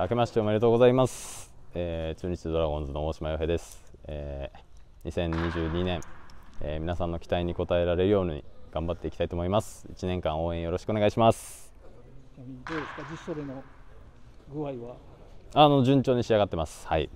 ー、明けましておめでとうございます、えー、中日ドラゴンズの大島洋平です、えー、2022年、えー、皆さんの期待に応えられるように頑張っていきたいと思います1年間応援よろしくお願いしますどうですか実証での具合はあの順調に仕上がってますはい